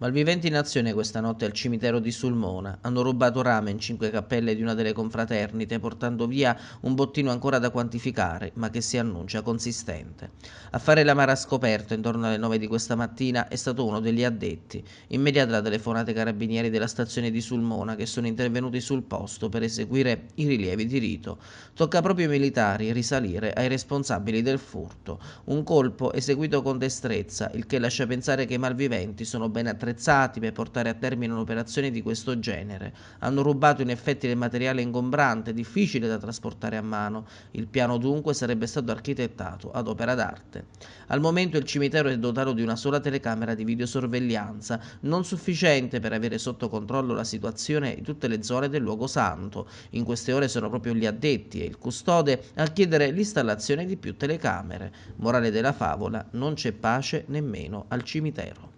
Malviventi in azione questa notte al cimitero di Sulmona hanno rubato rame in cinque cappelle di una delle confraternite portando via un bottino ancora da quantificare ma che si annuncia consistente. A fare la mara scoperta intorno alle nove di questa mattina è stato uno degli addetti. Immediata la telefonata ai carabinieri della stazione di Sulmona che sono intervenuti sul posto per eseguire i rilievi di rito. Tocca proprio ai militari risalire ai responsabili del furto. Un colpo eseguito con destrezza il che lascia pensare che i malviventi sono ben attrezzati attrezzati per portare a termine un'operazione di questo genere. Hanno rubato in effetti del materiale ingombrante, difficile da trasportare a mano. Il piano dunque sarebbe stato architettato ad opera d'arte. Al momento il cimitero è dotato di una sola telecamera di videosorveglianza, non sufficiente per avere sotto controllo la situazione in tutte le zone del luogo santo. In queste ore sono proprio gli addetti e il custode a chiedere l'installazione di più telecamere. Morale della favola, non c'è pace nemmeno al cimitero.